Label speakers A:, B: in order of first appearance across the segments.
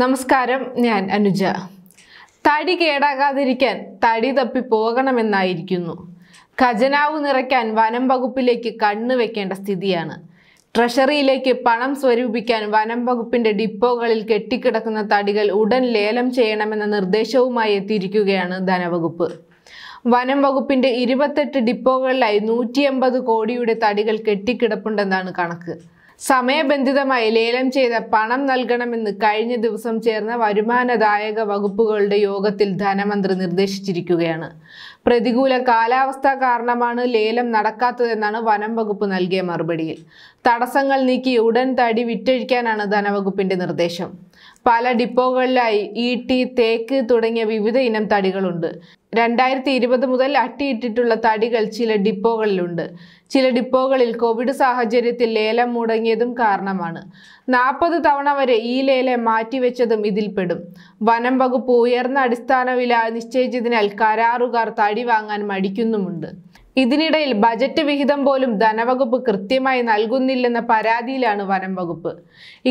A: നമസ്കാരം ഞാൻ അനുജ തടി കേടാകാതിരിക്കാൻ തടി തപ്പി പോകണമെന്നായിരിക്കുന്നു ഖജനാവ് നിറയ്ക്കാൻ വനം വകുപ്പിലേക്ക് കണ്ണു വെക്കേണ്ട സ്ഥിതിയാണ് ട്രഷറിയിലേക്ക് പണം സ്വരൂപിക്കാൻ വനം വകുപ്പിന്റെ ഡിപ്പോകളിൽ കെട്ടിക്കിടക്കുന്ന തടികൾ ഉടൻ ലേലം ചെയ്യണമെന്ന നിർദ്ദേശവുമായി എത്തിയിരിക്കുകയാണ് ധനവകുപ്പ് വനം വകുപ്പിന്റെ ഇരുപത്തെട്ട് ഡിപ്പോകളിലായി നൂറ്റിയമ്പത് കോടിയുടെ തടികൾ കെട്ടിക്കിടപ്പുണ്ടെന്നാണ് കണക്ക് സമയബന്ധിതമായി ലേലം ചെയ്ത പണം നൽകണമെന്ന് കഴിഞ്ഞ ദിവസം ചേർന്ന വരുമാനദായക വകുപ്പുകളുടെ യോഗത്തിൽ ധനമന്ത്രി നിർദ്ദേശിച്ചിരിക്കുകയാണ് പ്രതികൂല കാലാവസ്ഥ കാരണമാണ് ലേലം നടക്കാത്തതെന്നാണ് വനം വകുപ്പ് നൽകിയ മറുപടിയിൽ തടസ്സങ്ങൾ നീക്കി ഉടൻ തടി വിറ്റഴിക്കാനാണ് ധനവകുപ്പിന്റെ നിർദ്ദേശം പല ഡിപ്പോകളിലായി ഈട്ടി തേക്ക് തുടങ്ങിയ വിവിധ ഇനം തടികളുണ്ട് രണ്ടായിരത്തി ഇരുപത് മുതൽ അട്ടിയിട്ടിട്ടുള്ള തടികൾ ചില ഡിപ്പോകളിലുണ്ട് ചില ഡിപ്പോകളിൽ കോവിഡ് സാഹചര്യത്തിൽ ലേലം മുടങ്ങിയതും കാരണമാണ് നാൽപ്പത് തവണ വരെ ഈ ലേലം മാറ്റിവെച്ചതും ഇതിൽപ്പെടും വനം വകുപ്പ് ഉയർന്ന അടിസ്ഥാന വില നിശ്ചയിച്ചതിനാൽ കരാറുകാർ തടി വാങ്ങാൻ മടിക്കുന്നുമുണ്ട് ഇതിനിടയിൽ ബജറ്റ് വിഹിതം പോലും ധനവകുപ്പ് കൃത്യമായി നൽകുന്നില്ലെന്ന പരാതിയിലാണ് വനം വകുപ്പ്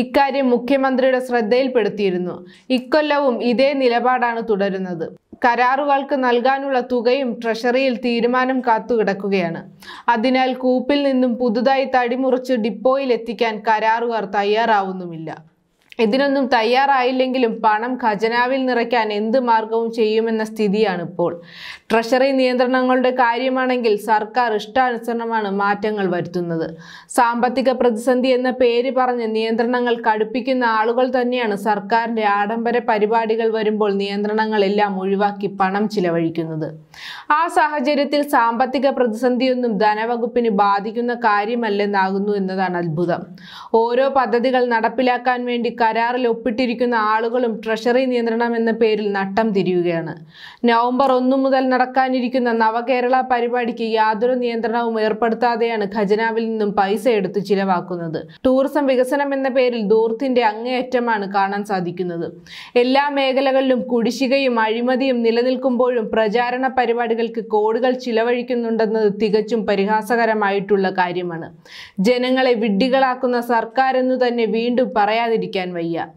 A: ഇക്കാര്യം മുഖ്യമന്ത്രിയുടെ ശ്രദ്ധയിൽപ്പെടുത്തിയിരുന്നു ഇക്കൊല്ലവും ഇതേ നിലപാടാണ് തുടരുന്നത് കരാറുകൾക്ക് നൽകാനുള്ള തുകയും ട്രഷറിയിൽ തീരുമാനം കാത്തുകിടക്കുകയാണ് അതിനാൽ കൂപ്പിൽ നിന്നും പുതുതായി തടിമുറിച്ച് ഡിപ്പോയിൽ എത്തിക്കാൻ കരാറുകാർ തയ്യാറാവുന്നുമില്ല ഇതിനൊന്നും തയ്യാറായില്ലെങ്കിലും പണം ഖജനാവിൽ നിറയ്ക്കാൻ എന്ത് മാർഗവും ചെയ്യുമെന്ന സ്ഥിതിയാണ് ഇപ്പോൾ ട്രഷറി നിയന്ത്രണങ്ങളുടെ കാര്യമാണെങ്കിൽ സർക്കാർ ഇഷ്ടാനുസരണമാണ് മാറ്റങ്ങൾ വരുത്തുന്നത് സാമ്പത്തിക പ്രതിസന്ധി എന്ന പേര് പറഞ്ഞ് നിയന്ത്രണങ്ങൾ കടുപ്പിക്കുന്ന ആളുകൾ തന്നെയാണ് സർക്കാരിൻ്റെ ആഡംബര പരിപാടികൾ വരുമ്പോൾ നിയന്ത്രണങ്ങളെല്ലാം ഒഴിവാക്കി പണം ചിലവഴിക്കുന്നത് ആ സാഹചര്യത്തിൽ സാമ്പത്തിക പ്രതിസന്ധിയൊന്നും ധനവകുപ്പിന് ബാധിക്കുന്ന കാര്യമല്ലെന്നാകുന്നു എന്നതാണ് അത്ഭുതം ഓരോ പദ്ധതികൾ നടപ്പിലാക്കാൻ വേണ്ടി കരാറിൽ ഒപ്പിട്ടിരിക്കുന്ന ആളുകളും ട്രഷറി നിയന്ത്രണം എന്ന പേരിൽ നട്ടം തിരിയുകയാണ് നവംബർ ഒന്നു മുതൽ നടക്കാനിരിക്കുന്ന നവകേരള പരിപാടിക്ക് യാതൊരു നിയന്ത്രണവും ഏർപ്പെടുത്താതെയാണ് ഖജനാവിൽ നിന്നും പൈസ എടുത്ത് ചിലവാക്കുന്നത് ടൂറിസം വികസനം എന്ന പേരിൽ ദൂർത്തിന്റെ അങ്ങേയറ്റമാണ് കാണാൻ സാധിക്കുന്നത് എല്ലാ മേഖലകളിലും കുടിശ്ശികയും അഴിമതിയും നിലനിൽക്കുമ്പോഴും പ്രചാരണ പരിപാടികൾ ആളുകൾക്ക് കോടുകൾ ചിലവഴിക്കുന്നുണ്ടെന്നത് തികച്ചും പരിഹാസകരമായിട്ടുള്ള കാര്യമാണ് ജനങ്ങളെ വിഡ്ഢികളാക്കുന്ന സർക്കാരെന്നു തന്നെ വീണ്ടും പറയാതിരിക്കാൻ വയ്യ